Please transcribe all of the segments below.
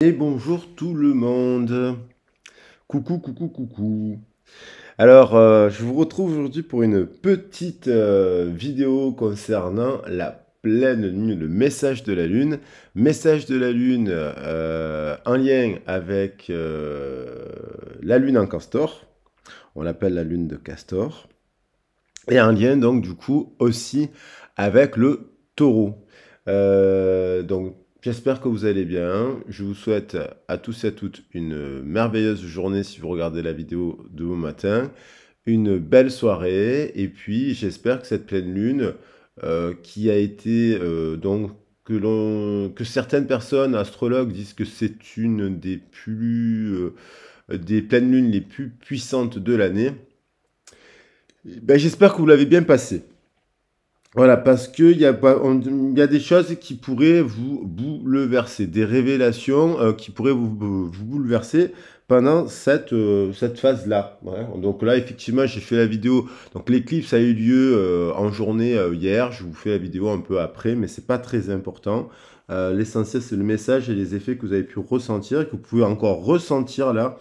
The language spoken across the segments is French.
Et bonjour tout le monde. Coucou, coucou, coucou. Alors, euh, je vous retrouve aujourd'hui pour une petite euh, vidéo concernant la pleine lune, le message de la lune. Message de la lune euh, en lien avec la lune en castor. On l'appelle la lune de castor. Et un lien donc du coup aussi avec le taureau. donc J'espère que vous allez bien. Je vous souhaite à tous et à toutes une merveilleuse journée si vous regardez la vidéo de ce matin, une belle soirée et puis j'espère que cette pleine lune euh, qui a été euh, donc que, l'on, que certaines personnes astrologues disent que c'est une des plus euh, des pleines lunes les plus puissantes de l'année. Eh ben, j'espère que vous l'avez bien passé. Voilà, parce qu'il y, a, y a des choses qui pourraient vous bouleverser, des révélations euh, qui pourraient vous, bouleverser pendant cette, euh, phase-là. Donc là, effectivement, j'ai fait la vidéo. Donc l'éclipse a eu lieu euh, en journée hier. Je vous fais la vidéo un peu après, mais ce n'est pas très important. L'essentiel, c'est le message et les effets que vous avez pu ressentir, et que vous pouvez encore ressentir là,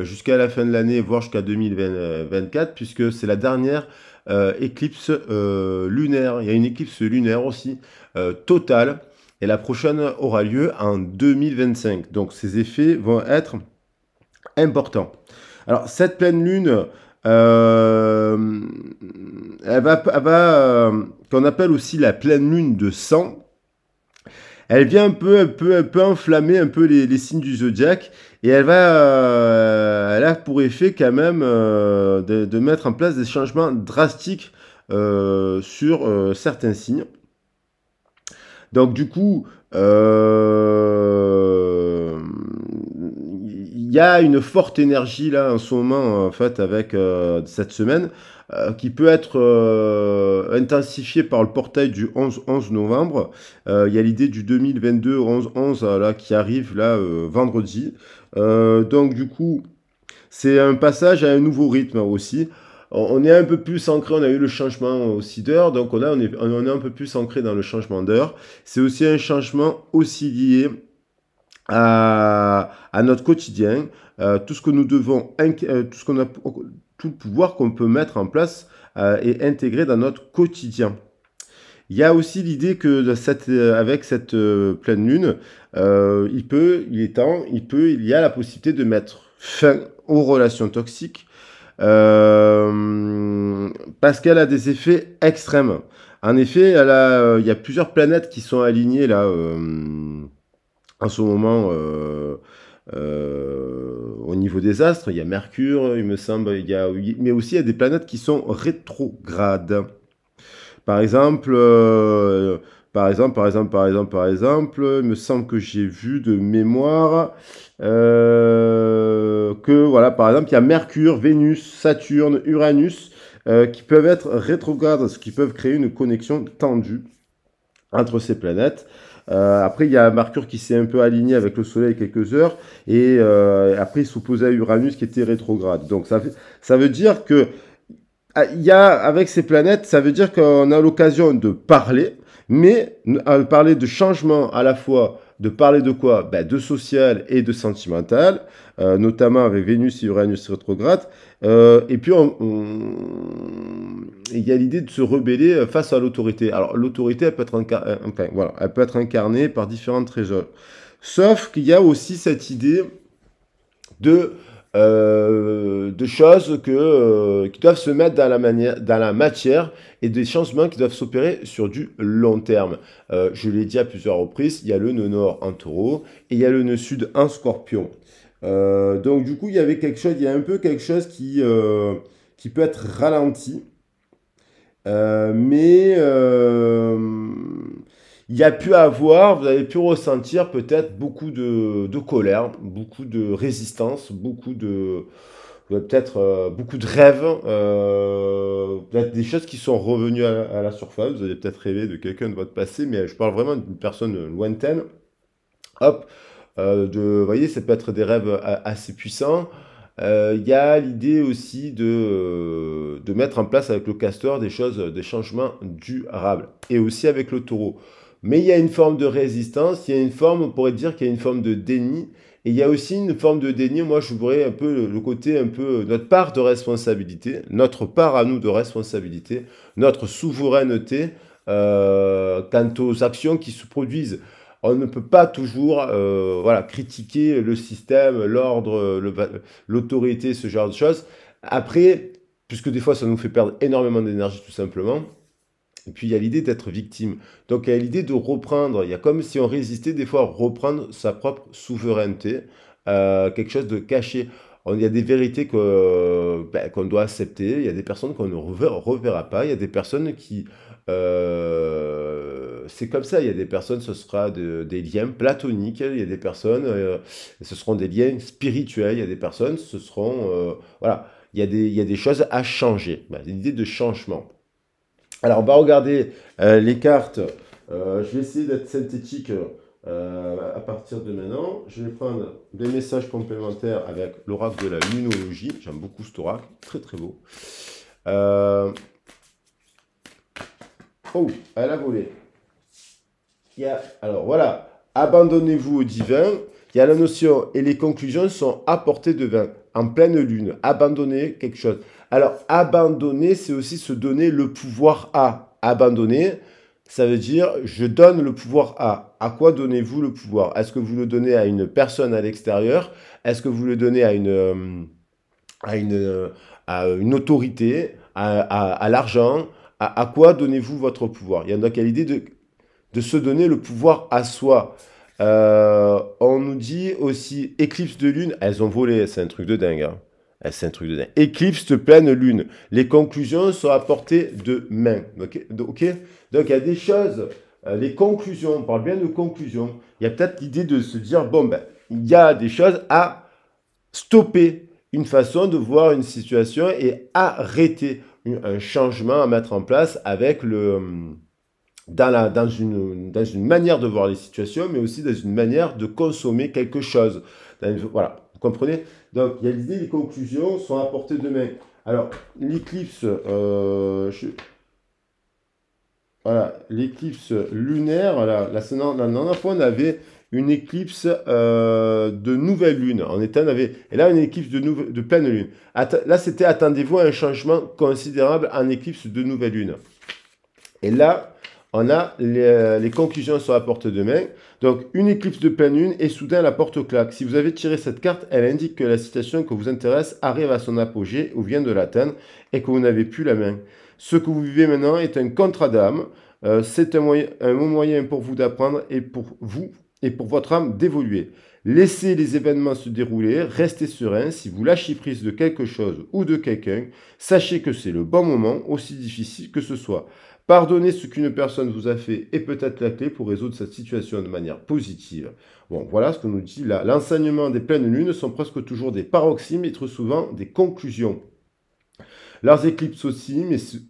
jusqu'à la fin de l'année, voire jusqu'à 2024, puisque c'est la dernière euh, éclipse euh, lunaire. Il y a une éclipse lunaire aussi, euh, totale. Et la prochaine aura lieu en 2025. Donc ces effets vont être importants. Alors cette pleine lune, elle va, qu'on appelle aussi la pleine lune de sang. Elle vient un peu, un peu, un peu enflammer un peu les, signes du zodiaque et elle va, elle a pour effet quand même euh, de, mettre en place des changements drastiques euh, sur euh, certains signes. Donc du coup, il y a une forte énergie là en ce moment en fait avec cette semaine qui peut être intensifiée par le portail du 11-11 novembre. Il y a l'idée du 2022 11-11 là qui arrive là vendredi. donc du coup, c'est un passage à un nouveau rythme aussi. On est un peu plus ancré, on a eu le changement aussi d'heure, donc on, a, on, est, on est un peu plus ancré dans le changement d'heure. C'est aussi un changement aussi lié à, à notre quotidien, euh, tout ce que nous devons, euh, tout ce qu'on a, tout le pouvoir qu'on peut mettre en place et euh, intégrer dans notre quotidien. Il y a aussi l'idée que cette, avec cette pleine lune, il peut, il est temps, il peut, il y a la possibilité de mettre fin aux relations toxiques euh, parce qu'elle a des effets extrêmes. En effet, euh, il y a plusieurs planètes qui sont alignées là euh, en ce moment. au niveau des astres, il y a Mercure, il me semble, il y a, mais aussi il y a des planètes qui sont rétrogrades. Par exemple, par exemple, par exemple, par exemple, par exemple, il me semble que j'ai vu de mémoire euh, que, voilà, par exemple, il y a Mercure, Vénus, Saturne, Uranus euh, qui peuvent être rétrogrades, ce qui peuvent créer une connexion tendue entre ces planètes. Euh, après, il y a Mercure qui s'est un peu aligné avec le Soleil quelques heures, et euh, après, il s'opposait à Uranus qui était rétrograde. Donc, ça, ça veut dire que, ah, il y a, avec ces planètes, ça veut dire qu'on a l'occasion de parler, mais euh, parler de changement à la fois, de parler de quoi ben, De social et de sentimental, euh, notamment avec Vénus et Uranus rétrograde. Euh, et puis, il y a l'idée de se rebeller face à l'autorité. Alors, l'autorité, elle, peut être elle peut être incarnée par différents trésors. Sauf qu'il y a aussi cette idée de euh, de choses que, euh, qui doivent se mettre dans la, manière, dans la matière et des changements qui doivent s'opérer sur du long terme. Euh, je l'ai dit à plusieurs reprises, il y a le nœud nord en taureau et il y a le nœud sud en scorpion. donc du coup, il y avait quelque chose, il y a un peu quelque chose qui, qui peut être ralenti. mais il y a pu avoir, vous avez pu ressentir peut-être beaucoup de, colère, beaucoup de résistance, beaucoup de peut-être euh, beaucoup de rêves, euh, peut-être des choses qui sont revenues à, la surface. Vous avez peut-être rêvé de quelqu'un de votre passé, mais je parle vraiment d'une personne lointaine. Hop, euh, vous voyez, ça peut être des rêves assez puissants. Il y a l'idée aussi de, de mettre en place avec le castor des choses, des changements durables. Et aussi avec le taureau. Mais il y a une forme de résistance, il y a une forme, on pourrait dire qu'il y a une forme de déni. Et il y a aussi une forme de déni, moi je voudrais un peu le côté, un peu euh, notre part de responsabilité, notre part à nous de responsabilité, notre souveraineté euh, quant aux actions qui se produisent. On ne peut pas toujours euh, voilà, critiquer le système, l'ordre, l'autorité, ce genre de choses. Après, puisque des fois ça nous fait perdre énormément d'énergie tout simplement, et puis il y a l'idée d'être victime. Donc il y a l'idée de reprendre, il y a comme si on résistait des fois à reprendre sa propre souveraineté, quelque chose de caché. il y a des vérités qu'on doit accepter, il y a des personnes qu'on ne reverra, pas, il y a des personnes qui... c'est comme ça, il y a des personnes, ce sera des liens platoniques, il y a des personnes, ce seront des liens spirituels, il y a des personnes, ce seront... voilà, il y, a des, il y a des choses à changer, l'idée de changement. Alors, on va regarder euh, les cartes. Euh, je vais essayer d'être synthétique euh, à partir de maintenant. Je vais prendre des messages complémentaires avec l'oracle de la lunologie. J'aime beaucoup cet oracle, très très beau. Oh, elle a volé. Alors voilà, abandonnez-vous au divin. Il y a la notion et les conclusions sont apportées de vin, en pleine lune. Abandonnez quelque chose. Alors, abandonner, c'est aussi se donner le pouvoir à. Abandonner, ça veut dire je donne le pouvoir à. À quoi donnez-vous le pouvoir Est-ce que vous le donnez à une personne à l'extérieur Est-ce que vous le donnez à une, euh, euh, autorité À, l'argent à, quoi donnez-vous votre pouvoir Il y en a donc l'idée de, de se donner le pouvoir à soi. Euh, on nous dit aussi éclipse de lune, elles ont volé, c'est un truc de dingue. Hein. Eh, c'est un truc de dingue. Éclipse pleine lune. Les conclusions sont à demain. de main. Ok, Donc il y a des choses, euh, les conclusions, on parle bien de conclusions. Il y a peut-être l'idée de se dire, bon, ben, il y a des choses à stopper, une façon de voir une situation et arrêter un changement à mettre en place avec le euh, dans, la, dans, une, dans une manière de voir les situations, mais aussi dans une manière de consommer quelque chose. voilà, vous comprenez donc, il y a l'idée, les conclusions sont apportées demain. Alors, l'éclipse, euh, voilà, l'éclipse lunaire, la, la, dernière fois, on avait une éclipse euh, de nouvelle lune. En état, on avait, et là, une éclipse de, de pleine lune. là, c'était attendez-vous à un changement considérable en éclipse de nouvelle lune. Et là, on a euh, les, conclusions sur la porte de main. Donc, une éclipse de pleine lune et soudain la porte claque. Si vous avez tiré cette carte, elle indique que la situation que vous intéresse arrive à son apogée ou vient de l'atteindre et que vous n'avez plus la main. Ce que vous vivez maintenant est un contrat d'âme. Euh, c'est un, bon moyen pour vous d'apprendre et pour vous et pour votre âme d'évoluer. Laissez les événements se dérouler, restez serein. Si vous lâchez prise de quelque chose ou de quelqu'un, sachez que c'est le bon moment, aussi difficile que ce soit. Pardonner ce qu'une personne vous a fait est peut-être la clé pour résoudre cette situation de manière positive. Bon, voilà ce que nous dit là. L'enseignement des pleines lunes sont presque toujours des paroxysmes et trop souvent des conclusions. Leurs éclipses aussi,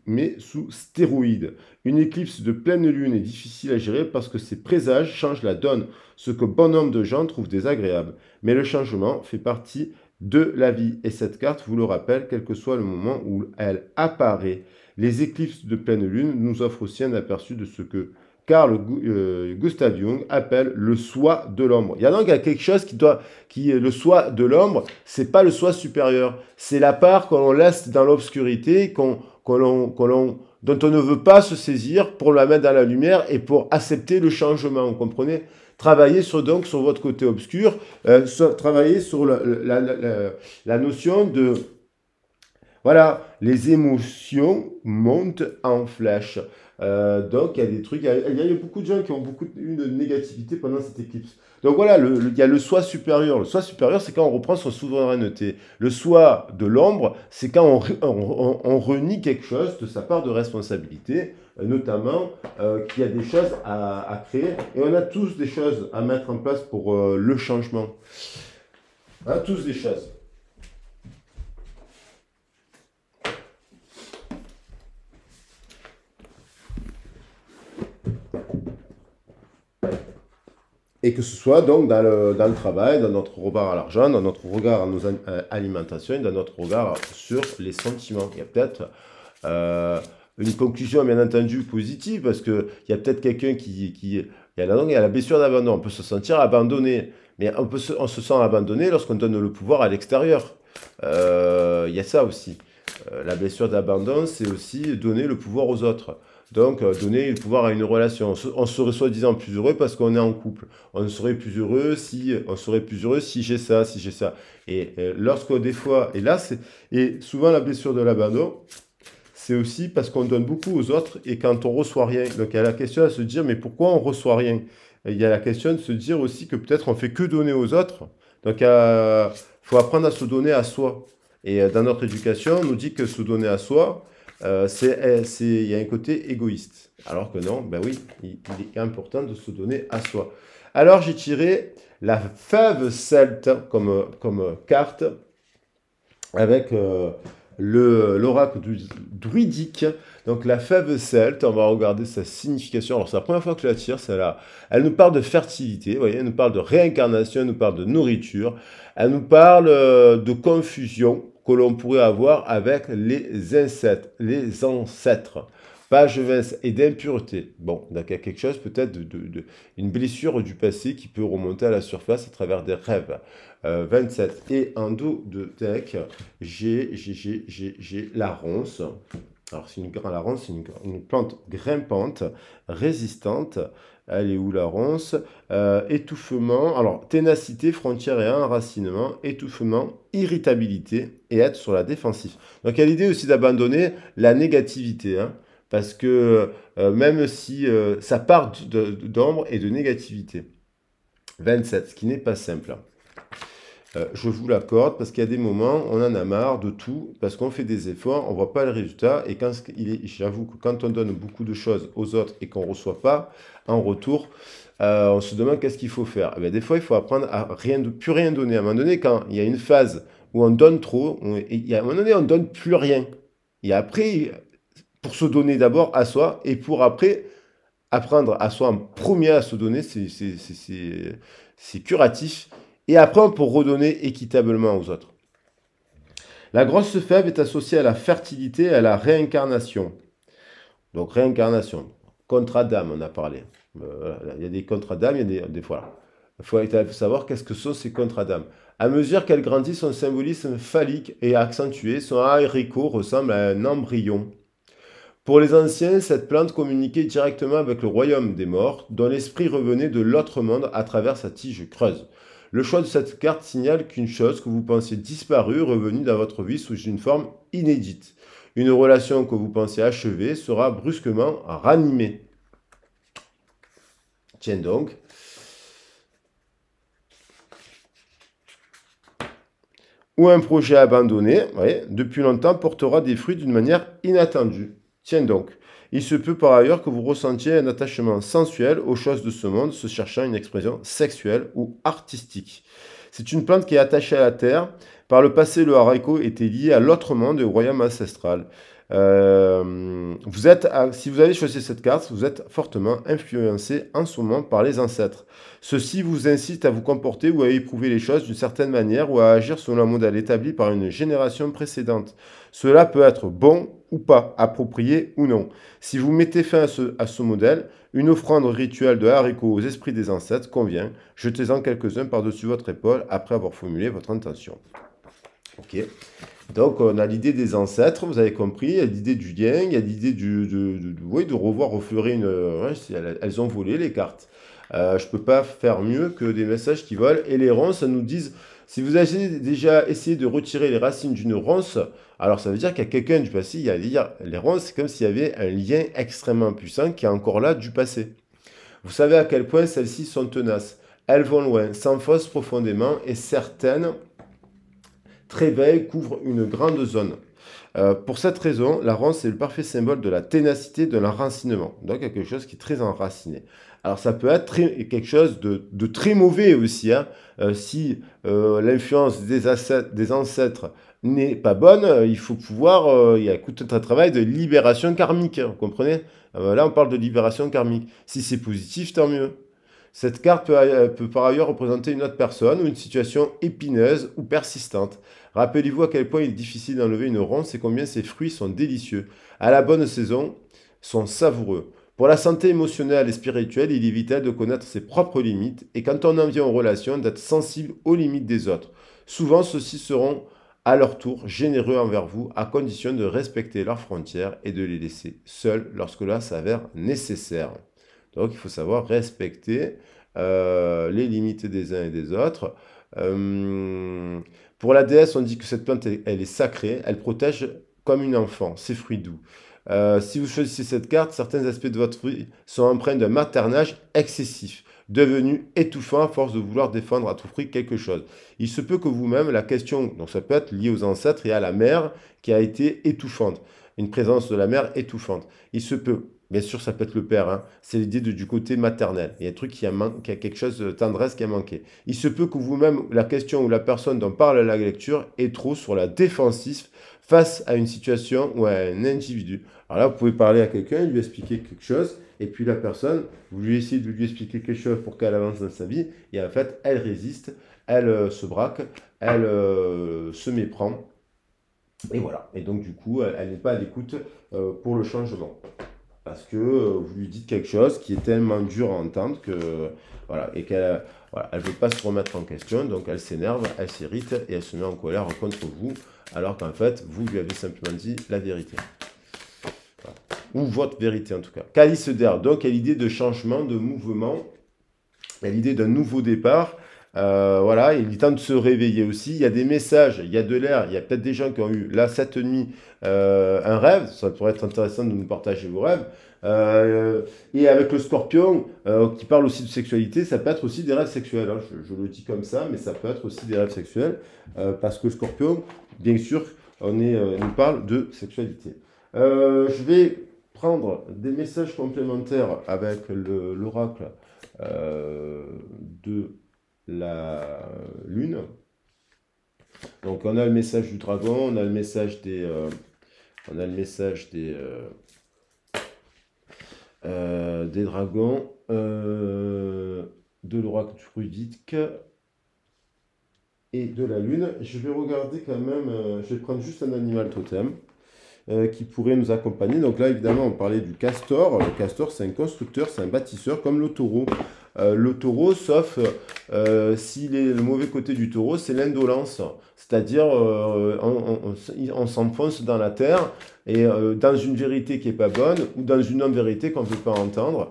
mais, sous stéroïdes. Une éclipse de pleine lune est difficile à gérer parce que ses présages changent la donne, ce que nombre de gens trouvent désagréable. Mais le changement fait partie de la vie et cette carte vous le rappelle, quel que soit le moment où elle apparaît. Les éclipses de pleine lune nous offrent aussi un aperçu de ce que Carl euh, Gustav Jung appelle le soi de l'ombre. Il y a donc quelque chose qui doit, qui est le soi de l'ombre, c'est pas le soi supérieur, c'est la part que l'on laisse dans l'obscurité, qu'on, dont on ne veut pas se saisir pour la mettre dans la lumière et pour accepter le changement. Vous comprenez Travailler sur donc sur votre côté obscur, travaillez euh, sur, travailler sur la notion de voilà, les émotions montent en flèche. Euh, donc, il y a des trucs. Il y, a, beaucoup de gens qui ont beaucoup eu de négativité pendant cette éclipse. Donc voilà, le, il y a le soi supérieur. Le soi supérieur, c'est quand on reprend son souveraineté. Le soi de l'ombre, c'est quand on, renie quelque chose de sa part de responsabilité, euh, notamment euh, qu'il y a des choses à, créer. Et on a tous des choses à mettre en place pour le changement. On tous des choses. et que ce soit donc dans le, travail, dans notre regard à l'argent, dans notre regard à nos euh, alimentations, dans notre regard sur les sentiments. Il y a peut-être euh, une conclusion, bien entendu, positive, parce qu'il y a peut-être quelqu'un qui... il y, a, la blessure d'abandon, on peut se sentir abandonné, mais on, peut se, sent abandonné lorsqu'on donne le pouvoir à l'extérieur. Euh, il y a ça aussi. la blessure d'abandon, c'est aussi donner le pouvoir aux autres. Donc, euh, donner le pouvoir à une relation. On serait soi-disant plus heureux parce qu'on est en couple. On serait plus heureux si, on serait plus heureux si j'ai ça, si j'ai ça. Et euh, lorsque des fois, et là, et souvent la blessure de l'abandon, c'est aussi parce qu'on donne beaucoup aux autres et quand on reçoit rien. Donc, il y a la question à se dire, mais pourquoi on reçoit rien? il y a la question de se dire aussi que peut-être on fait que donner aux autres. Donc, il faut apprendre à se donner à soi. Et euh, dans notre éducation, on nous dit que se donner à soi, euh, eh, c'est, il y a un côté égoïste. Alors que non, ben oui, il, est important de se donner à soi. Alors j'ai tiré la fève celte comme, comme carte avec euh, le, l'oracle druidique. Donc la fève celte, on va regarder sa signification. Alors c'est la première fois que je la tire, celle-là. Elle nous parle de fertilité, voyez, elle nous parle de réincarnation, elle nous parle de nourriture, elle nous parle euh, de confusion, que l'on pourrait avoir avec les ancêtres. Les ancêtres. Page 20 et d'impureté. Bon, donc il y a quelque chose peut-être de, une blessure du passé qui peut remonter à la surface à travers des rêves. 27 euh, et en dos de tech, j'ai la ronce. Alors, c'est une, la ronce, c'est une, plante grimpante, résistante. Elle est où la ronce euh, Étouffement, alors ténacité, frontière et enracinement, étouffement, irritabilité et être sur la défensive. Donc, il y a l'idée aussi d'abandonner la négativité. Hein, parce que euh, même si euh, ça part d'ombre et de négativité. 27, ce qui n'est pas simple. Euh, je vous l'accorde parce qu'il y a des moments, on en a marre de tout, parce qu'on fait des efforts, on ne voit pas le résultat. Et j'avoue que quand on donne beaucoup de choses aux autres et qu'on ne reçoit pas en retour, euh, on se demande qu'est-ce qu'il faut faire. Eh des fois, il faut apprendre à rien plus rien donner. À un moment donné, quand il y a une phase où on donne trop, et à un moment donné, on ne donne plus rien. Et après, pour se donner d'abord à soi et pour après apprendre à soi en premier à se donner, c'est curatif et après pour redonner équitablement aux autres. La grosse fève est associée à la fertilité et à la réincarnation. Donc réincarnation, Contradame, on a parlé. Euh, il y a des contradames, il y a des, fois. Il faut savoir qu'est-ce que sont ces contradames. À mesure qu'elle grandit, son symbolisme phallique est accentué. Son haricot ressemble à un embryon. Pour les anciens, cette plante communiquait directement avec le royaume des morts, dont l'esprit revenait de l'autre monde à travers sa tige creuse. Le choix de cette carte signale qu'une chose que vous pensez disparue est revenue dans votre vie sous une forme inédite. Une relation que vous pensez achevée sera brusquement ranimée. Tiens donc. Ou un projet abandonné, depuis longtemps, portera des fruits d'une manière inattendue. Tiens donc. Il se peut par ailleurs que vous ressentiez un attachement sensuel aux choses de ce monde, se cherchant une expression sexuelle ou artistique. C'est une plante qui est attachée à la terre. Par le passé, le haricot était lié à l'autre monde et au royaume ancestral. Euh, vous êtes, ah, si vous avez choisi cette carte, vous êtes fortement influencé en ce moment par les ancêtres. Ceci vous incite à vous comporter ou à éprouver les choses d'une certaine manière ou à agir selon un modèle établi par une génération précédente. Cela peut être bon ou pas, approprié ou non. Si vous mettez fin à ce, à ce modèle, une offrande rituelle de haricots aux esprits des ancêtres convient. Jetez-en quelques-uns par-dessus votre épaule après avoir formulé votre intention. Ok. Donc on a l'idée des ancêtres, vous avez compris, il y a l'idée du lien, il y a l'idée du, de, de, de revoir refleurer une... Euh, elles ont volé les cartes. Euh, je ne peux pas faire mieux que des messages qui volent. Et les ronds, ça nous disent si vous avez déjà essayé de retirer les racines d'une ronce, alors ça veut dire qu'il y a quelqu'un du passé, il y a lire les ronces, c'est comme s'il y avait un lien extrêmement puissant qui est encore là du passé. Vous savez à quel point celles-ci sont tenaces. Elles vont loin, s'enfoncent profondément et certaines très belles couvrent une grande zone. Euh, pour cette raison, la ronce est le parfait symbole de la ténacité, de l'enracinement, donc quelque chose qui est très enraciné. Alors ça peut être quelque chose de, très mauvais aussi. Hein. Euh, si euh, l'influence des, ancêtres n'est pas bonne, euh, il faut pouvoir... il y a un travail de libération karmique, hein, vous comprenez ah ben Là, on parle de libération karmique. Si c'est positif, tant mieux. Cette carte peut, par ailleurs représenter une autre personne ou une situation épineuse ou persistante. Rappelez-vous à quel point il est difficile d'enlever une ronce et combien ses fruits sont délicieux. À la bonne saison, sont savoureux. Pour la santé émotionnelle et spirituelle, il est vital de connaître ses propres limites et quand on en vient aux relations, d'être sensible aux limites des autres. Souvent, ceux-ci seront à leur tour généreux envers vous à condition de respecter leurs frontières et de les laisser seuls lorsque cela s'avère nécessaire. Donc il faut savoir respecter euh, les limites des uns et des autres. Euh, pour la déesse, on dit que cette plante, elle est sacrée, elle protège comme une enfant ses fruits doux. Euh, si vous choisissez cette carte, certains aspects de votre vie sont empreints d'un maternage excessif, devenu étouffant à force de vouloir défendre à tout prix quelque chose. Il se peut que vous-même, la question, donc ça peut être lié aux ancêtres et à la mère qui a été étouffante, une présence de la mère étouffante. Il se peut, Bien sûr, ça peut être le père. Hein, c'est l'idée du côté maternel. Il y a un truc qui a, a quelque chose de tendresse qui a manqué. Il se peut que vous-même, la question ou la personne dont parle la lecture est trop sur la défensive face à une situation ou à un individu. Alors là, vous pouvez parler à quelqu'un, lui expliquer quelque chose, et puis la personne, vous lui essayez de lui expliquer quelque chose pour qu'elle avance dans sa vie, et en fait, elle résiste, elle euh, se braque, elle euh, se méprend, et voilà. Et donc, du coup, elle, n'est pas à l'écoute euh, pour le changement parce que euh, vous lui dites quelque chose qui est tellement dur à entendre que voilà et qu'elle voilà, elle veut pas se remettre en question, donc elle s'énerve, elle s'irrite et elle se met en colère contre vous, alors qu'en fait vous lui avez simplement dit la vérité ou votre vérité en tout cas. Calice d'air, donc à l'idée de changement, de mouvement, l'idée d'un nouveau départ euh, voilà, il est temps de se réveiller aussi. Il y a des messages, il y a de l'air, il y a peut-être des gens qui ont eu là cette nuit euh, un rêve. Ça pourrait être intéressant de nous partager vos rêves. Euh, et avec le scorpion, qui parle aussi de sexualité, ça peut être aussi des rêves sexuels. Hein. Je, le dis comme ça, mais ça peut être aussi des rêves sexuels. parce que le scorpion, bien sûr, on est, nous parle de sexualité. je vais prendre des messages complémentaires avec l'oracle de la lune. Donc on a le message du dragon, on a le message des... Euh, on a le message des... Euh, euh, des dragons, de l'oracle druidique et de la lune. Je vais regarder quand même, je vais prendre juste un animal totem. qui pourrait nous accompagner. Donc là, évidemment, on parlait du castor. Le castor, c'est un constructeur, c'est un bâtisseur, comme le taureau. Euh, le taureau, sauf euh, s'il est le mauvais côté du taureau, c'est l'indolence. C'est-à-dire, euh, on, s'enfonce dans la terre et dans une vérité qui n'est pas bonne ou dans une non-vérité qu'on ne veut pas entendre.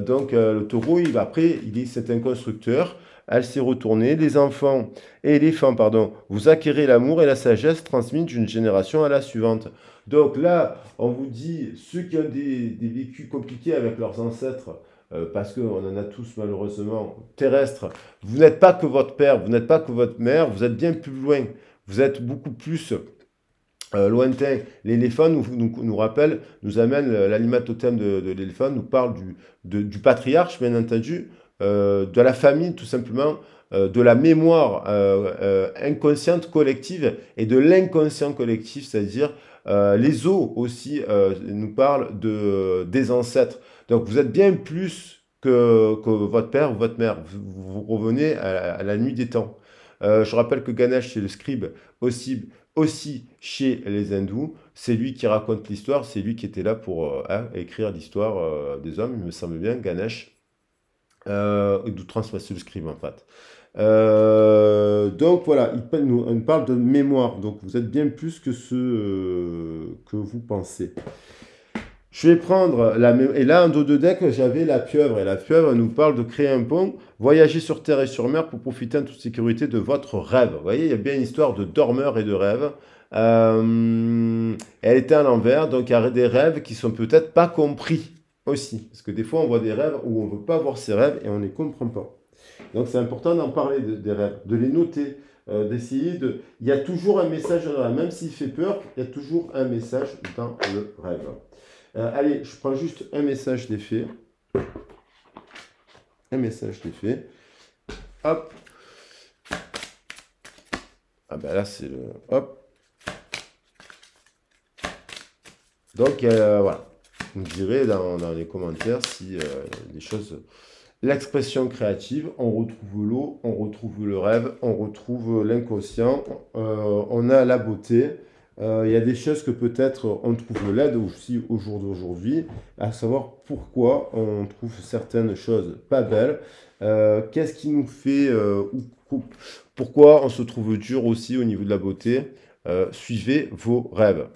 donc, le taureau, il, après, il est, c'est un constructeur. Elle s'est retournée. Les enfants et les femmes, pardon, vous acquérez l'amour et la sagesse transmise d'une génération à la suivante. Donc là, on vous dit, ceux qui ont des vécus compliqués avec leurs ancêtres, euh, parce qu'on en a tous malheureusement terrestres. Vous n'êtes pas que votre père, vous n'êtes pas que votre mère, vous êtes bien plus loin, vous êtes beaucoup plus euh, lointain. L'éléphant nous, nous, rappelle, nous amène euh, l'animatotème de, de l'éléphant, nous parle du, du, patriarche, bien entendu, de la famille tout simplement, de la mémoire inconsciente collective et de l'inconscient collectif, c'est-à-dire les os aussi nous parlent de, des ancêtres. Donc vous êtes bien plus que, votre père ou votre mère. Vous, revenez à, la nuit des temps. Euh, je rappelle que Ganesh, c'est le scribe aussi, chez les hindous. C'est lui qui raconte l'histoire, c'est lui qui était là pour euh, hein, écrire l'histoire euh, des hommes, il me semble bien, Ganesh. Euh, de transmettre le scribe en fait. donc voilà, il nous, on parle de mémoire, donc vous êtes bien plus que ce que vous pensez. Je vais prendre la même. Et là, en dos de deck, j'avais la pieuvre. Et la pieuvre nous parle de créer un pont, voyager sur terre et sur mer pour profiter en toute sécurité de votre rêve. Vous voyez, il y a bien une histoire de dormeur et de rêve. Euh, elle était à l'envers, donc il y a des rêves qui sont peut-être pas compris aussi. Parce que des fois, on voit des rêves où on ne veut pas voir ses rêves et on ne les comprend pas. Donc c'est important d'en parler de, des rêves, de les noter, euh, d'essayer de... Il y a toujours un message dans le rêve, même s'il fait peur, il y a toujours un message dans le rêve. Euh, allez, je prends juste un message d'effet. Un message d'effet. Hop. Ah ben là, c'est le... Hop. Donc, euh, voilà. Vous me direz dans, les commentaires si euh, les choses... L'expression créative, on retrouve l'eau, on retrouve le rêve, on retrouve l'inconscient, on a la beauté, euh, il y a des choses que peut-être on trouve laide aussi au jour d'aujourd'hui, à savoir pourquoi on trouve certaines choses pas belles, euh, qu'est-ce qui nous fait, euh, ou, pourquoi on se trouve dur aussi au niveau de la beauté. suivez vos rêves.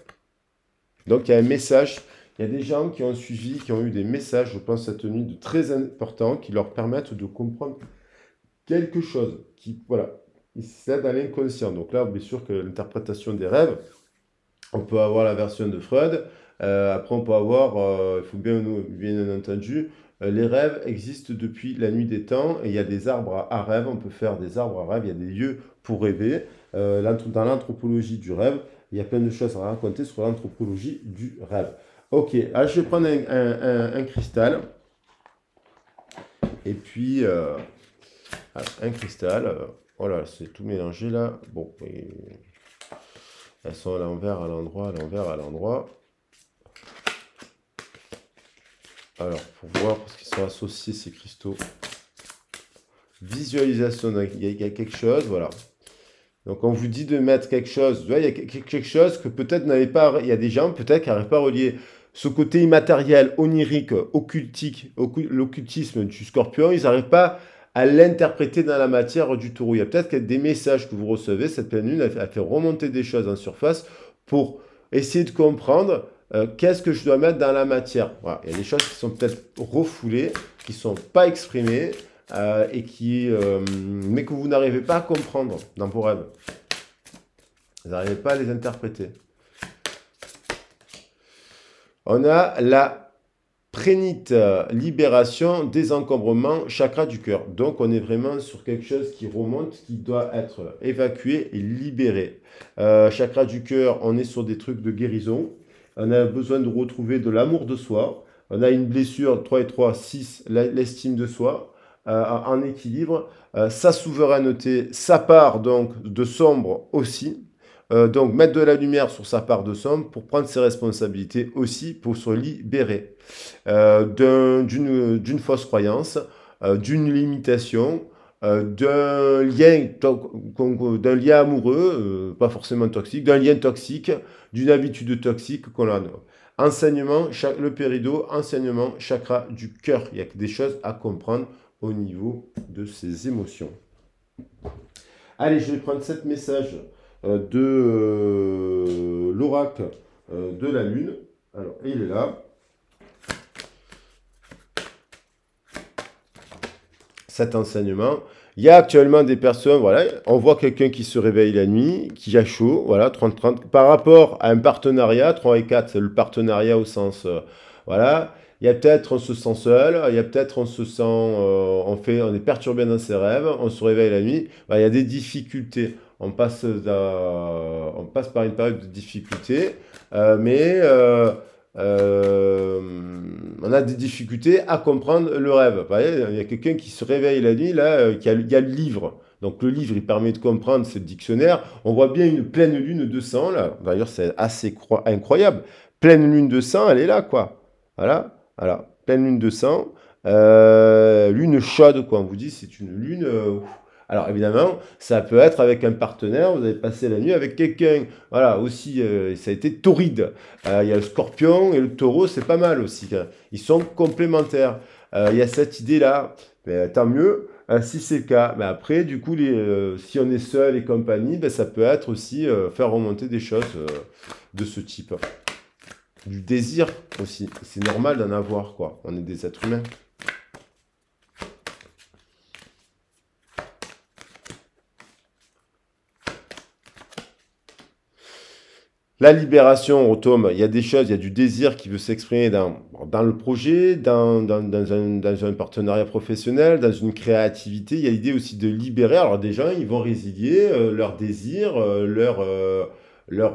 Donc il y a un message il y a des gens qui ont suivi, qui ont eu des messages, je pense, cette nuit, de très importants qui leur permettent de comprendre quelque chose qui, voilà, ils s'aident à l'inconscient. Donc là, bien sûr que l'interprétation des rêves, on peut avoir la version de Freud. Euh, après, on peut avoir, euh, il faut bien, bien entendu, euh, les rêves existent depuis la nuit des temps il y a des arbres à rêve, on peut faire des arbres à rêve, il y a des lieux pour rêver. dans l'anthropologie du rêve, il y a plein de choses à raconter sur l'anthropologie du rêve. Ok, je vais prendre un, cristal. Et puis, ah, un cristal. Voilà, oh c'est tout mélangé là. Bon, et... Elles sont à l'envers, à l'endroit, à l'envers, à l'endroit. Alors, pour voir, parce qu'ils sont associés, ces cristaux. Visualisation, il y, a, quelque chose, voilà. Donc, on vous dit de mettre quelque chose. il y a quelque chose que peut-être n'avait pas... Il y a des gens, peut-être, qui n'arrivent pas à relier ce côté immatériel, onirique, occultique, l'occultisme du scorpion, ils n'arrivent pas à l'interpréter dans la matière du taureau. Il y a peut-être des messages que vous recevez. Cette pleine lune, a fait remonter des choses en surface pour essayer de comprendre euh, qu'est-ce que je dois mettre dans la matière. Il y a des choses qui sont peut-être refoulées, qui ne sont pas exprimées, euh, et qui, euh, mais que vous n'arrivez pas à comprendre dans vos rêves. Vous n'arrivez pas à les interpréter. On a la Prénite euh, libération, désencombrement, chakra du cœur. Donc on est vraiment sur quelque chose qui remonte, qui doit être évacué et libéré. Euh, chakra du cœur, on est sur des trucs de guérison. On a besoin de retrouver de l'amour de soi. On a une blessure 3 et 3, 6, l'estime de soi euh, en équilibre. sa souveraineté, sa part donc de sombre aussi. Euh, donc mettre de la lumière sur sa part de somme pour prendre ses responsabilités aussi pour se libérer euh, d'une fausse croyance, euh, d'une limitation, d'un lien, lien, amoureux, pas forcément toxique, d'un lien toxique, d'une habitude toxique qu'on a. Enseignement, le pérido, enseignement, chakra du cœur. Il y a des choses à comprendre au niveau de ses émotions. Allez, je vais prendre sept messages. Euh, de euh, l'oracle euh, de la Lune. Alors, il est là. Cet enseignement. Il y a actuellement des personnes, voilà, on voit quelqu'un qui se réveille la nuit, qui a chaud, voilà, 30-30. Par rapport à un partenariat, 3 et 4, c'est le partenariat au sens, voilà, il y a peut-être on se sent seul, il y a peut-être on se sent, on, fait, on est perturbé dans ses rêves, on se réveille la nuit, il y a des difficultés on passe, on passe par une période de difficulté, euh, mais euh, euh, on a des difficultés à comprendre le rêve. Il y a quelqu'un qui se réveille la nuit, là, qui a, il y a le livre. Donc le livre, il permet de comprendre, ce dictionnaire. On voit bien une pleine lune de sang, là. D'ailleurs, c'est assez incroyable. Pleine lune de sang, elle est là, quoi. Voilà, voilà. Pleine lune de sang. lune chaude, quoi. On vous dit, c'est une lune... Alors évidemment, ça peut être avec un partenaire, vous avez passé la nuit avec quelqu'un. Voilà, aussi, euh, ça a été tauride. Euh, il y a le scorpion et le taureau, c'est pas mal aussi. Hein. Ils sont complémentaires. Euh, il y a cette idée-là. Mais tant mieux. Hein, si c'est le cas, mais après, du coup, si on est seul et compagnie, ben, ça peut être aussi faire remonter des choses de ce type. Du désir aussi. C'est normal d'en avoir, quoi. On est des êtres humains. La libération au tome, il y a des choses, il y a du désir qui veut s'exprimer dans, le projet, dans, un, partenariat professionnel, dans une créativité. Il y a l'idée aussi de libérer. Alors des gens, ils vont résilier euh, leur désir, euh, leur, euh, leur,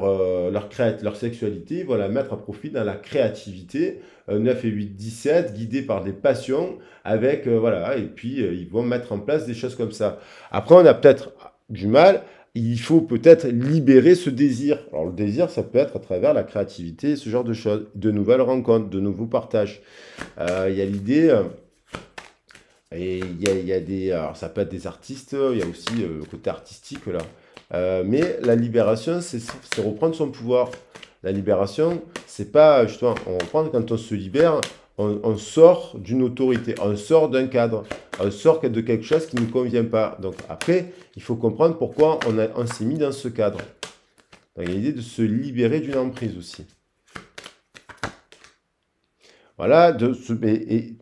leur sexualité, voilà, mettre à profit dans la créativité. 9 et 8, 17, guidés par des passions, avec, voilà, et puis ils vont mettre en place des choses comme ça. Après, on a peut-être du mal il faut peut-être libérer ce désir. Alors le désir, ça peut être à travers la créativité, ce genre de choses, de nouvelles rencontres, de nouveaux partages. Euh, il y a l'idée, euh, et il y des... ça peut être des artistes, il y a aussi euh, le côté artistique là. mais la libération, c'est reprendre son pouvoir. La libération, c'est pas justement, on reprend quand on se libère, on sort d'une autorité, on sort d'un cadre on sort de quelque chose qui ne nous convient pas. Donc après, il faut comprendre pourquoi on, s'est mis dans ce cadre. il y a l'idée de se libérer d'une emprise aussi. Voilà, de et,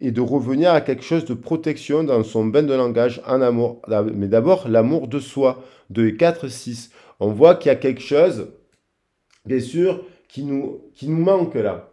et, de revenir à quelque chose de protection dans son bain de langage en amour. Mais d'abord, l'amour de soi, de 4, 6. On voit qu'il y a quelque chose, bien sûr, qui nous, qui nous manque là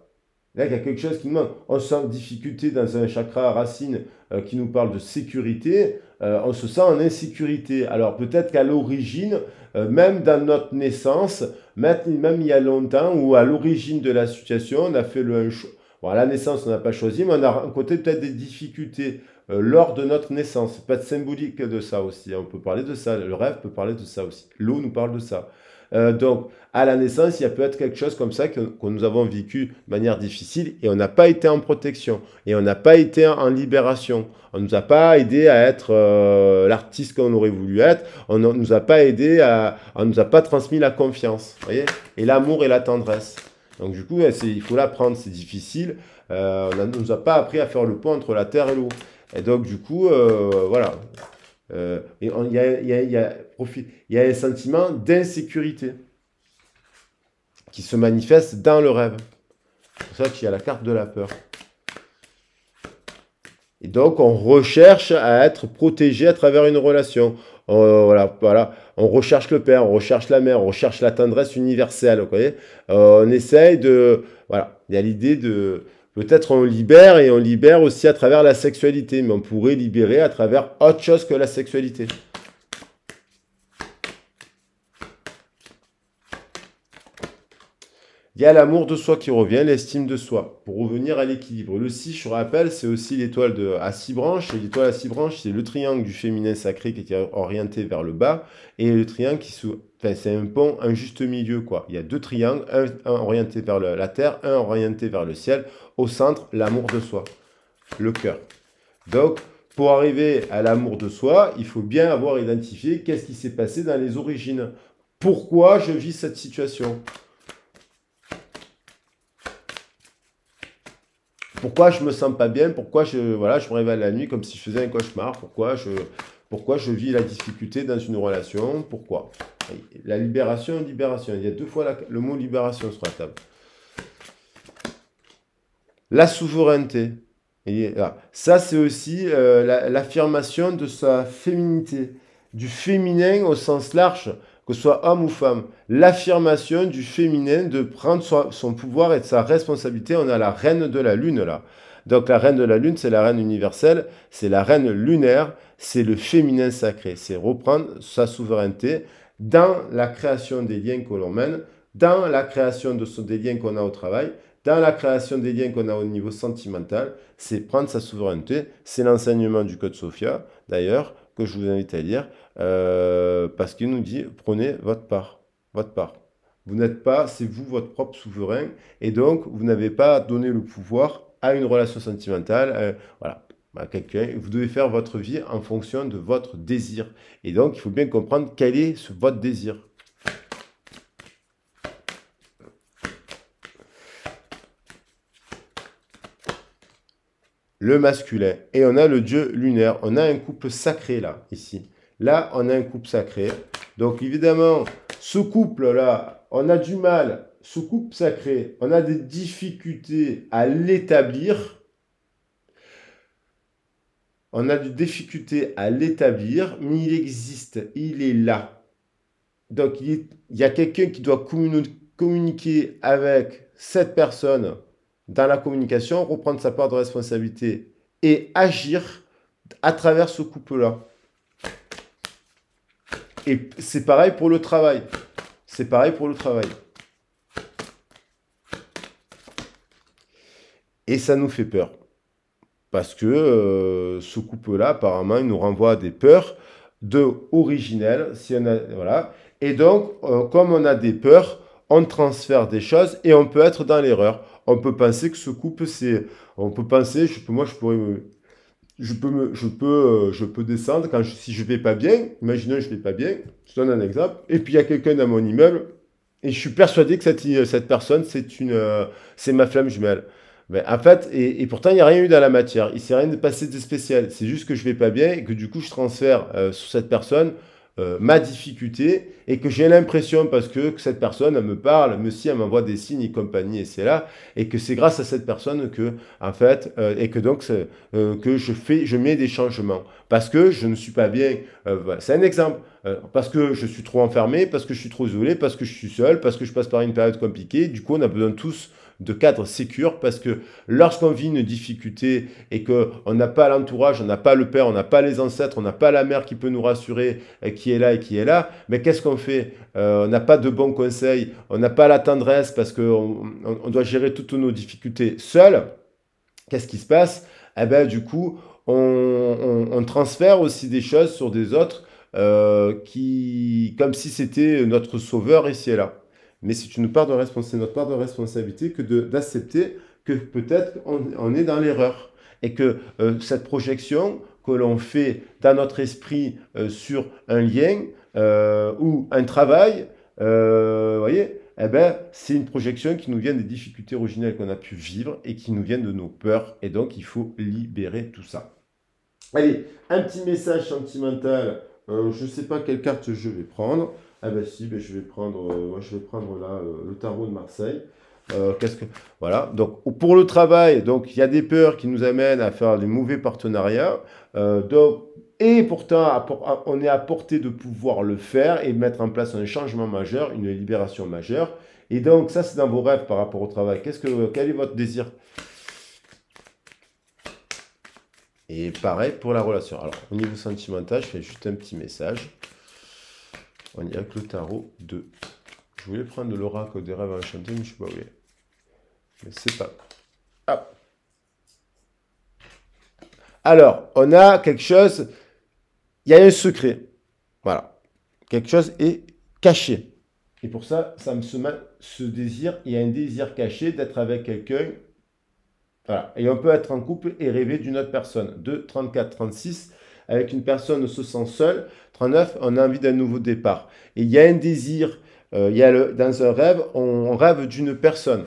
il y a quelque chose qui nous manque. On se sent en difficulté dans un chakra racine racines euh, qui nous parle de sécurité. Euh, on se sent en insécurité. Alors peut-être qu'à l'origine, euh, même dans notre naissance, même il y a longtemps, ou à l'origine de la situation, on a fait le choix. Bon, à la naissance, on n'a pas choisi, mais on a rencontré peut-être des difficultés lors de notre naissance. Pas de symbolique de ça aussi. On peut parler de ça. Le rêve peut parler de ça aussi. L'eau nous parle de ça. Euh, donc, à la naissance, il y a peut-être quelque chose comme ça que, nous avons vécu de manière difficile et on n'a pas été en protection et on n'a pas été en, libération. On ne nous a pas aidé à être euh, l'artiste qu'on aurait voulu être. On ne nous a pas aidé à, on nous a pas transmis la confiance, voyez, et l'amour et la tendresse. Donc du coup, eh, il faut l'apprendre, c'est difficile. Euh, on ne nous a pas appris à faire le pont entre la terre et l'eau. Et donc du coup, voilà. Il y a il y a un sentiment d'insécurité qui se manifeste dans le rêve. C'est pour ça qu'il y a la carte de la peur. Et donc, on recherche à être protégé à travers une relation. On, euh, voilà, voilà, on recherche le père, on recherche la mère, on recherche la tendresse universelle. Euh, on essaye de. Voilà, il y a l'idée de. Peut-être on libère et on libère aussi à travers la sexualité, mais on pourrait libérer à travers autre chose que la sexualité. Il y a l'amour de soi qui revient, l'estime de soi, pour revenir à l'équilibre. Le 6, je rappelle, c'est aussi l'étoile de, à 6 branches. l'étoile à 6 branches, c'est le triangle du féminin sacré qui est orienté vers le bas. Et le triangle qui se... c'est un pont, un juste milieu, quoi. Il y a deux triangles, un, orienté vers la terre, un orienté vers le ciel. Au centre, l'amour de soi, le cœur. Donc, pour arriver à l'amour de soi, il faut bien avoir identifié qu'est-ce qui s'est passé dans les origines. Pourquoi je vis cette situation Pourquoi je me sens pas bien Pourquoi je, voilà, je me réveille la nuit comme si je faisais un cauchemar Pourquoi je, pourquoi je vis la difficulté dans une relation Pourquoi La libération, libération. Il y a deux fois le mot libération sur la table. La souveraineté. Ah, ça, c'est aussi euh, l'affirmation de sa féminité, du féminin au sens large que soit homme ou femme, l'affirmation du féminin de prendre son pouvoir et de sa responsabilité. On a la reine de la lune là. Donc la reine de la lune, c'est la reine universelle, c'est la reine lunaire, c'est le féminin sacré, c'est reprendre sa souveraineté dans la création des liens que l'on mène, dans la création de des liens qu'on a au travail, dans la création des liens qu'on a au niveau sentimental, c'est prendre sa souveraineté. C'est l'enseignement du Code Sophia, d'ailleurs, que je vous invite à lire. Euh, parce qu'il nous dit prenez votre part, votre part. Vous n'êtes pas, c'est vous votre propre souverain, et donc vous n'avez pas donné le pouvoir à une relation sentimentale, euh, voilà, à quelqu'un. Vous devez faire votre vie en fonction de votre désir, et donc il faut bien comprendre quel est ce, votre désir. le masculin. Et on a le dieu lunaire. On a un couple sacré là, ici. Là, on a un couple sacré. Donc évidemment, ce couple-là, on a du mal, ce couple sacré, on a des difficultés à l'établir. On a des difficultés à l'établir, mais il existe, il est là. Donc il, il y a quelqu'un qui doit communiquer avec cette personne dans la communication, reprendre sa part de responsabilité et agir à travers ce couple-là. Et c'est pareil pour le travail. C'est pareil pour le travail. Et ça nous fait peur. Parce que euh, ce couple-là, apparemment, il nous renvoie à des peurs de originelles. Si on voilà. Et donc, euh, comme on a des peurs, on transfère des choses et on peut être dans l'erreur. On peut penser que ce couple, c'est. On peut penser, je, moi, je pourrais je peux, je peux, euh, je peux descendre quand je, si je vais pas bien. Imaginons, je vais pas bien. Je donne un exemple. Et puis il y a quelqu'un dans mon immeuble et je suis persuadé que cette, euh, personne, c'est une, euh, c'est ma flamme jumelle. Ben, en fait, et, pourtant, il n'y a rien eu dans la matière. Il s'est rien passé de spécial. C'est juste que je vais pas bien et que du coup, je transfère sur cette personne euh, ma difficulté et que j'ai l'impression parce que, cette personne me parle, me signe, elle m'envoie des signes et compagnie et c'est là et que c'est grâce à cette personne que en fait euh, et que donc euh, que je fais, je mets des changements parce que je ne suis pas bien. C'est un exemple parce que je suis trop enfermé, parce que je suis trop isolé, parce que je suis seul, parce que je passe par une période compliquée. Du coup, on a besoin tous de cadre sécure parce que lorsqu'on vit une difficulté et qu'on n'a pas l'entourage, on n'a pas le père, on n'a pas les ancêtres, on n'a pas la mère qui peut nous rassurer, eh, qui est là et qui est là, mais qu'est-ce qu'on fait euh, On n'a pas de bons conseils, on n'a pas la tendresse parce qu'on on, doit gérer toutes nos difficultés seul. Qu'est-ce qui se passe Eh bien, du coup, on, transfère aussi des choses sur des autres euh, qui, comme si c'était notre sauveur ici et là. Mais c'est une part de responsabilité, notre part de responsabilité que d'accepter que peut-être on, est dans l'erreur et que euh, cette projection que l'on fait dans notre esprit euh, sur un lien euh, ou un travail, vous voyez, eh ben, c'est une projection qui nous vient des difficultés originelles qu'on a pu vivre et qui nous viennent de nos peurs. Et donc, il faut libérer tout ça. Allez, un petit message sentimental. je ne sais pas quelle carte je vais prendre ah ben si, ben je vais prendre, euh, je vais prendre là euh, le tarot de Marseille. Euh, qu'est-ce que voilà. Donc pour le travail, donc il y a des peurs qui nous amènent à faire des mauvais partenariats. donc et pourtant on est à portée de pouvoir le faire et mettre en place un changement majeur, une libération majeure. Et donc ça c'est dans vos rêves par rapport au travail. Qu'est-ce que quel est votre désir Et pareil pour la relation. Alors au niveau sentimental, je fais juste un petit message. On y avec le tarot 2. Je voulais prendre l'oracle des rêves enchantés, mais je ne sais pas où il est. Mais c'est pas. Ah. Alors, on a quelque chose. Il y a un secret. Voilà. Quelque chose est caché. Et pour ça, ça me met ce désir. Il y a un désir caché d'être avec quelqu'un. Voilà. Et on peut être en couple et rêver d'une autre personne. 2, 34, 36 avec une personne se sent seul. 39, on a envie d'un nouveau départ. Et il y a un désir, euh, dans un rêve, on rêve d'une personne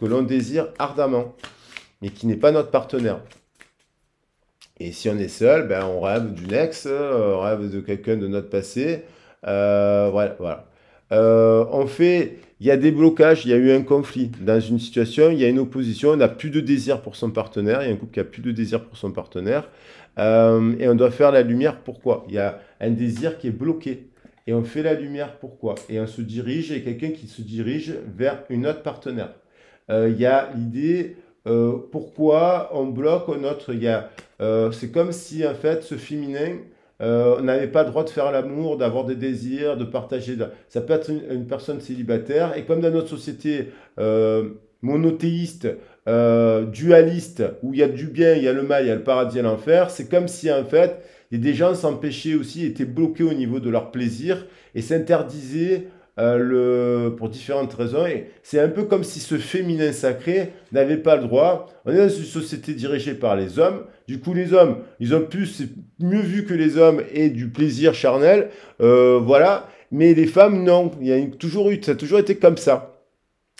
que l'on désire ardemment, mais qui n'est pas notre partenaire. Et si on est seul, ben, on rêve d'une ex, on rêve de quelqu'un de notre passé. Euh, voilà. Euh, fait, il y a des blocages, il y a eu un conflit dans une situation, il y a une opposition, on n'a plus de désir pour son partenaire, il y a un couple qui n'a plus de désir pour son partenaire. Euh, et on doit faire la lumière, pourquoi Il y a un désir qui est bloqué. Et on fait la lumière, pourquoi Et on se dirige, et quelqu'un qui se dirige vers une autre partenaire. Euh, il y a l'idée, euh, pourquoi on bloque un autre c'est comme si, en fait, ce féminin, n'avait pas le droit de faire l'amour, d'avoir des désirs, de partager. Ça peut être une, une personne célibataire. Et comme dans notre société monothéiste, euh, dualiste où il y a du bien, il y a le mal, il y a le paradis et l'enfer, c'est comme si en fait, Les des gens s'empêchaient aussi, étaient bloqués au niveau de leur plaisir et s'interdisaient euh, pour différentes raisons. Et c'est un peu comme si ce féminin sacré n'avait pas le droit. On est dans une société dirigée par les hommes. Du coup, les hommes, ils ont plus, mieux vu que les hommes et du plaisir charnel. Euh, voilà. Mais les femmes, non. Il y a toujours eu, ça a toujours été comme ça.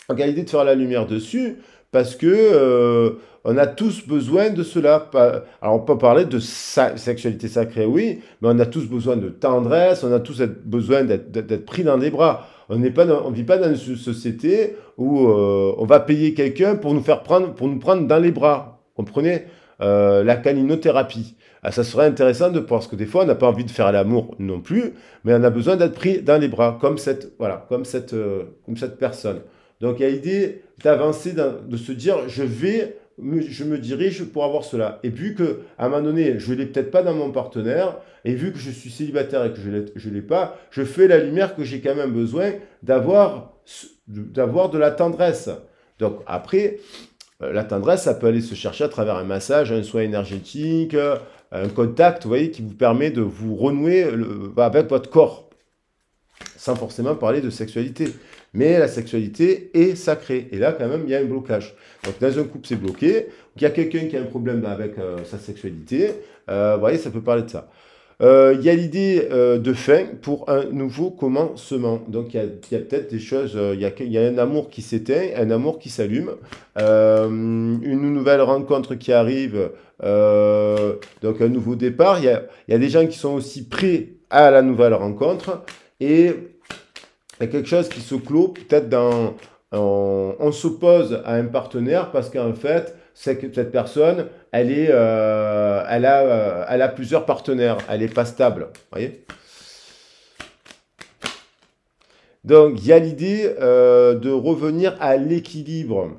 Donc, l'idée de faire la lumière dessus, parce que euh, on a tous besoin de cela. Alors on peut parler de sexualité sacrée, oui, mais on a tous besoin de tendresse, on a tous besoin d'être pris dans les bras. On n'est pas, on vit pas dans une société où euh, on va payer quelqu'un pour nous faire prendre, pour nous prendre dans les bras. Comprenez euh, la caninothérapie. Ah, ça serait intéressant de parce que des fois on n'a pas envie de faire l'amour non plus, mais on a besoin d'être pris dans les bras comme cette, voilà, comme cette, comme cette personne. Donc il y a l'idée d'avancer, de se dire je vais, je me dirige pour avoir cela. Et vu que à un moment donné, je ne l'ai peut-être pas dans mon partenaire, et vu que je suis célibataire et que je ne l'ai pas, je fais la lumière que j'ai quand même besoin d'avoir, de la tendresse. Donc après, euh, la tendresse, ça peut aller se chercher à travers un massage, un soin énergétique, euh, un contact, vous voyez, qui vous permet de vous renouer avec votre corps, sans forcément parler de sexualité mais la sexualité est sacrée. Et là, quand même, il y a un blocage. Donc, dans un couple, c'est bloqué. Il y a quelqu'un qui a un problème avec euh, sa sexualité. Euh, vous voyez, ça peut parler de ça. Euh, il y a l'idée de fin pour un nouveau commencement. Donc il y a, peut-être des choses, il y a, un amour qui s'éteint, un amour qui s'allume, une nouvelle rencontre qui arrive, donc un nouveau départ. Il y a, il y a des gens qui sont aussi prêts à la nouvelle rencontre et il y a quelque chose qui se clôt peut-être dans... On, s'oppose à un partenaire parce qu'en fait, c'est que cette personne, elle, est, euh, elle, a, euh, a plusieurs partenaires, elle n'est pas stable. Voyez Donc, il y a l'idée euh, de revenir à l'équilibre.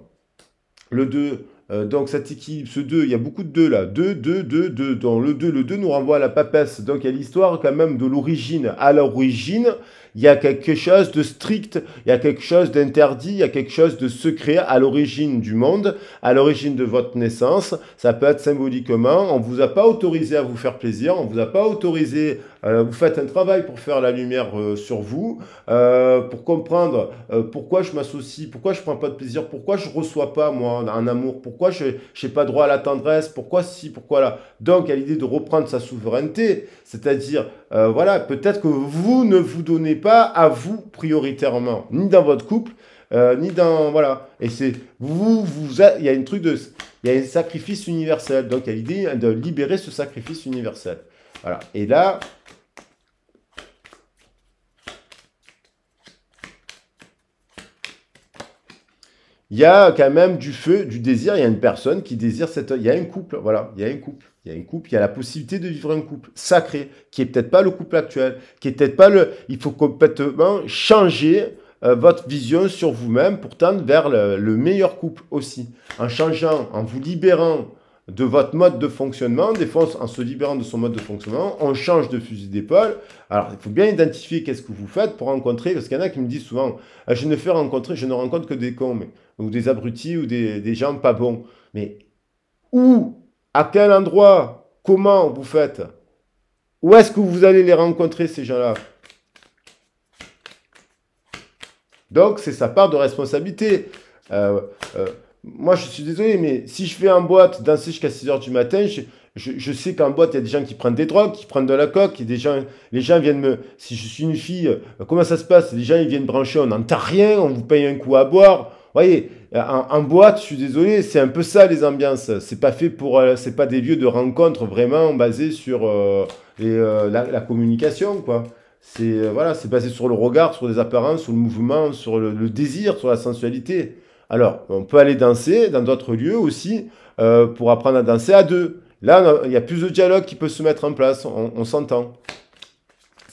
Le 2, donc cet équilibre, ce 2, il y a beaucoup de 2 là. 2, 2, 2, 2. Dans le 2, le 2 nous renvoie à la papesse. Donc il y a l'histoire quand même de l'origine. À l'origine, il y a quelque chose de strict, il y a quelque chose d'interdit, il y a quelque chose de secret à l'origine du monde, à l'origine de votre naissance. Ça peut être symboliquement, on ne vous a pas autorisé à vous faire plaisir, on ne vous a pas autorisé euh, vous faites un travail pour faire la lumière euh, sur vous, euh, pour comprendre pourquoi je m'associe, pourquoi je prends pas de plaisir, pourquoi je reçois pas moi un amour, pourquoi je n'ai pas droit à la tendresse, pourquoi si, pourquoi là. Donc à l'idée de reprendre sa souveraineté, c'est-à-dire voilà, peut-être que vous ne vous donnez pas à vous prioritairement, ni dans votre couple, ni dans voilà. Et c'est vous, vous, il y a un truc de, il y a un sacrifice universel. Donc à l'idée de libérer ce sacrifice universel. Voilà. Et là, il y a quand même du feu, du désir. Il y a une personne qui désire cette. Il y a un couple, voilà. Il y a un couple. Il y a un couple. Il y a la possibilité de vivre un couple sacré, qui est peut-être pas le couple actuel, qui est peut-être pas le. Il faut complètement changer euh, votre vision sur vous-même pour tendre vers le, le, meilleur couple aussi. En changeant, en vous libérant de votre mode de fonctionnement. Des fois, en se libérant de son mode de fonctionnement, on change de fusil d'épaule. Alors, il faut bien identifier qu'est-ce que vous faites pour rencontrer, parce qu'il y en a qui me disent souvent, ah, je ne fais rencontrer, je ne rencontre que des cons. Mais ou des abrutis, ou des, gens pas bons. Mais où, à quel endroit, comment vous faites Où est-ce que vous allez les rencontrer, ces gens-là Donc, c'est sa part de responsabilité. Euh, euh, moi, je suis désolé, mais si je fais en boîte danser jusqu'à 6 heures du matin, je, sais qu'en boîte, il y a des gens qui prennent des drogues, qui prennent de la coque, et des les gens viennent me. Si je suis une fille, euh, comment ça se passe Les gens, ils viennent brancher, on n'entend rien, on vous paye un coup à boire, voyez, euh, en, boîte, je suis désolé, c'est un peu ça les ambiances. C'est pas fait pour, euh, c'est pas des lieux de rencontre vraiment basés sur euh, la, communication, quoi. C'est voilà, c'est basé sur le regard, sur les apparences, sur le mouvement, sur le, désir, sur la sensualité. Alors, on peut aller danser dans d'autres lieux aussi pour apprendre à danser à deux. Là, il y a plus de dialogue qui peut se mettre en place. on s'entend.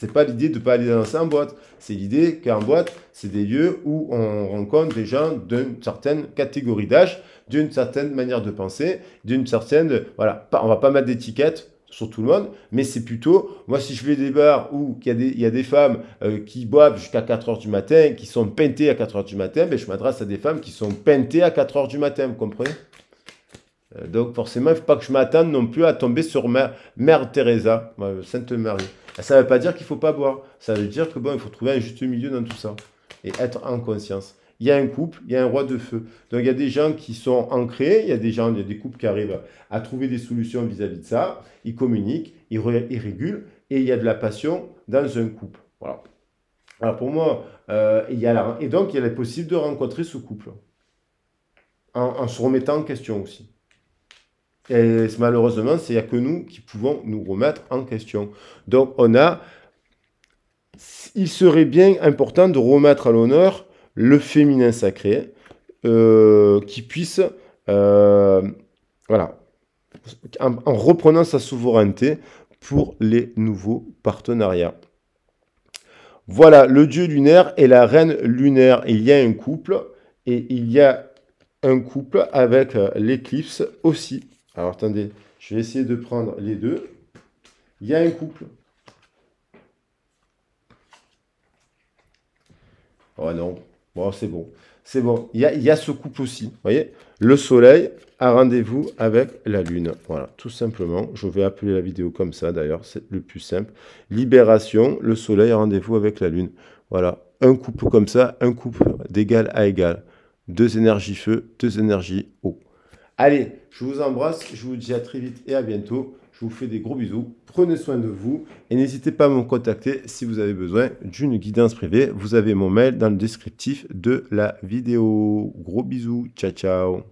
C'est pas l'idée de pas aller danser en boîte. C'est l'idée qu'en boîte, c'est des lieux où on rencontre des gens d'une certaine catégorie d'âge, d'une certaine manière de penser, d'une certaine, voilà, on va pas mettre d'étiquette sur tout le monde, mais c'est plutôt, moi si je vais des bars où il y, a des femmes euh, qui boivent jusqu'à 4h du matin, qui sont peintées à 4h du matin, ben, je m'adresse à des femmes qui sont peintées à 4h du matin, vous comprenez euh, Donc forcément, il ne faut pas que je m'attende non plus à tomber sur ma, Mère Teresa, Sainte Marie. Ça ne veut pas dire qu'il ne faut pas boire. Ça veut dire que bon, il faut trouver un juste milieu dans tout ça et être en conscience. Il y a un couple, il y a un roi de feu. Donc il y a des gens qui sont ancrés, il y a des gens, il y a des couples qui arrivent à trouver des solutions vis-à-vis de ça. Ils communiquent, ils, régulent et il y a de la passion dans un couple. Voilà. Alors pour moi, euh, il y a et donc il est possible de rencontrer ce couple en se remettant en question aussi. Et malheureusement, c'est n'y que nous qui pouvons nous remettre en question. Donc, on a, il serait bien important de remettre à l'honneur le féminin sacré, euh, qui puisse, euh, voilà, en reprenant sa souveraineté pour les nouveaux partenariats. Voilà, le dieu lunaire et la reine lunaire. Il y a un couple, et il y a un couple avec euh, l'éclipse aussi. Alors attendez, je vais essayer de prendre les deux. Il y a un couple. Oh non, bon c'est bon. C'est bon, il y, a, il y, a, ce couple aussi. Vous voyez, le soleil a rendez-vous avec la lune. Voilà, tout simplement. Je vais appeler la vidéo comme ça d'ailleurs, c'est le plus simple. Libération, le soleil a rendez-vous avec la lune. Voilà, un couple comme ça, un couple d'égal à égal. Deux énergies feu, deux énergies eau. Allez, je vous embrasse, je vous dis à très vite et à bientôt. Je vous fais des gros bisous. Prenez soin de vous et n'hésitez pas à me contacter si vous avez besoin d'une guidance privée. Vous avez mon mail dans le descriptif de la vidéo. Gros bisous, ciao ciao.